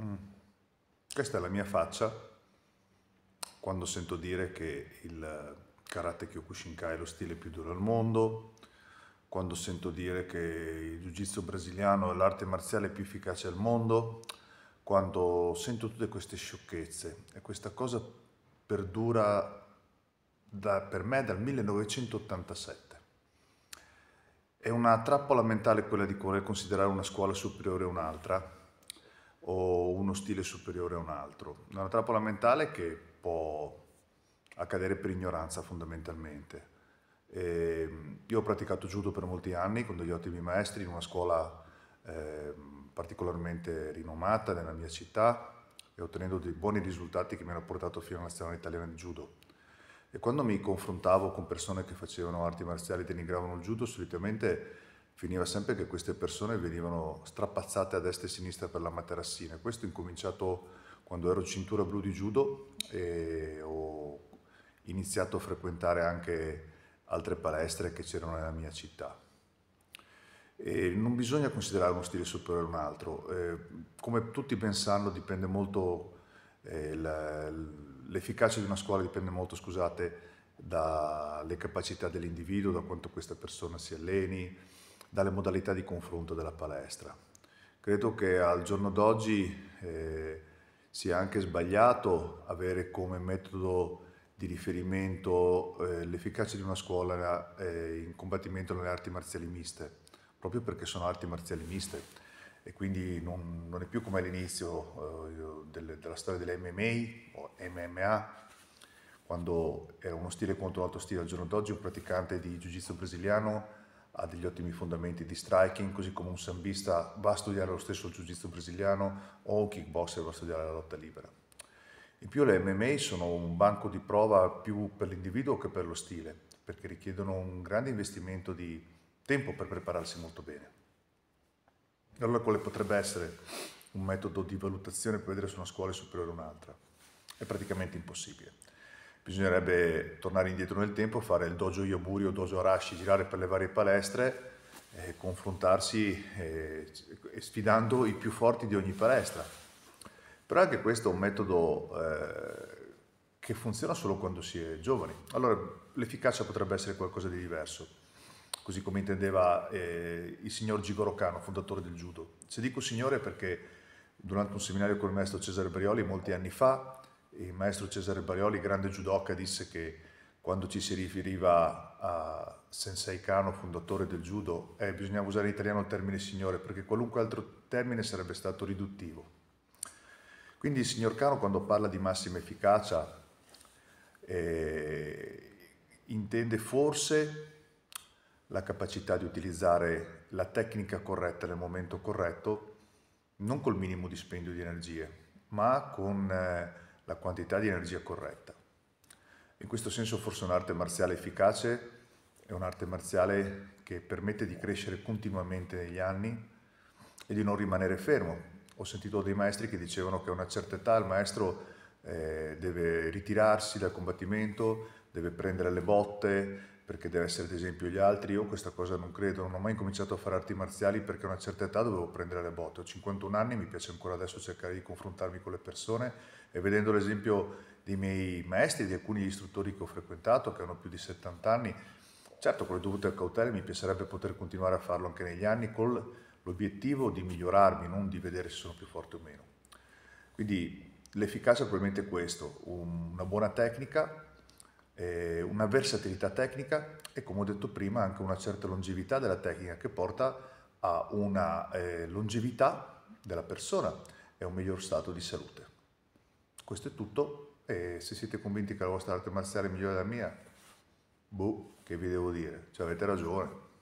Mm. Questa è la mia faccia quando sento dire che il karate Kyokushinkai è lo stile più duro al mondo, quando sento dire che il jiu-jitsu brasiliano è l'arte marziale più efficace al mondo, quando sento tutte queste sciocchezze e questa cosa perdura da, per me dal 1987. È una trappola mentale quella di voler considerare una scuola superiore a un'altra, o uno stile superiore a un altro. È una trappola mentale che può accadere per ignoranza fondamentalmente. E ehm, io ho praticato judo per molti anni con degli ottimi maestri in una scuola eh, particolarmente rinomata nella mia città e ottenendo dei buoni risultati che mi hanno portato fino alla nazionale italiana di judo. E quando mi confrontavo con persone che facevano arti marziali e denigravano il judo, solitamente finiva sempre che queste persone venivano strapazzate a destra e a sinistra per la materassina. Questo è incominciato quando ero cintura blu di judo e ho iniziato a frequentare anche altre palestre che c'erano nella mia città. E non bisogna considerare uno stile superiore a un altro, eh, come tutti ben sanno, dipende molto, eh, l'efficacia di una scuola dipende molto, scusate, dalle capacità dell'individuo, da quanto questa persona si alleni, dalle modalità di confronto della palestra. Credo che al giorno d'oggi eh, sia anche sbagliato avere come metodo di riferimento eh, l'efficacia di una scuola eh, in combattimento nelle arti marziali miste, proprio perché sono arti marziali miste e quindi non, non è più come all'inizio eh, del, della storia delle MMA o MMA, quando era uno stile contro l'altro stile. Al giorno d'oggi un praticante di Jiu Jitsu brasiliano ha degli ottimi fondamenti di striking, così come un sambista va a studiare lo stesso il jiu-jitsu brasiliano o un kickboxer va a studiare la lotta libera. In più le MMA sono un banco di prova più per l'individuo che per lo stile, perché richiedono un grande investimento di tempo per prepararsi molto bene. Allora quale potrebbe essere un metodo di valutazione per vedere se una scuola è superiore a un'altra? È praticamente impossibile bisognerebbe tornare indietro nel tempo, fare il dojo Yoburi o dojo Arashi, girare per le varie palestre, e confrontarsi eh, sfidando i più forti di ogni palestra. Però anche questo è un metodo eh, che funziona solo quando si è giovani. Allora l'efficacia potrebbe essere qualcosa di diverso, così come intendeva eh, il signor Gigoro Cano, fondatore del judo. Se dico signore perché durante un seminario con il maestro Cesare Brioli molti anni fa il maestro Cesare Barioli, grande judoka, disse che quando ci si riferiva a Sensei Kano, fondatore del judo, eh, bisognava usare in italiano il termine signore perché qualunque altro termine sarebbe stato riduttivo. Quindi il signor Kano quando parla di massima efficacia eh, intende forse la capacità di utilizzare la tecnica corretta nel momento corretto, non col minimo dispendio di energie, ma con... Eh, la quantità di energia corretta. In questo senso forse un'arte marziale efficace è un'arte marziale che permette di crescere continuamente negli anni e di non rimanere fermo. Ho sentito dei maestri che dicevano che a una certa età il maestro eh, deve ritirarsi dal combattimento deve prendere le botte perché deve essere ad esempio gli altri. Io questa cosa non credo, non ho mai cominciato a fare arti marziali perché a una certa età dovevo prendere le botte. Ho 51 anni, mi piace ancora adesso cercare di confrontarmi con le persone e vedendo l'esempio dei miei maestri, di alcuni istruttori che ho frequentato che hanno più di 70 anni, certo con le dovute cautele mi piacerebbe poter continuare a farlo anche negli anni con l'obiettivo di migliorarmi, non di vedere se sono più forte o meno. Quindi l'efficacia è probabilmente questo, una buona tecnica, eh, una versatilità tecnica e come ho detto prima anche una certa longevità della tecnica che porta a una eh, longevità della persona e un miglior stato di salute. Questo è tutto e se siete convinti che la vostra arte marziale è migliore della mia, boh, che vi devo dire, cioè, avete ragione.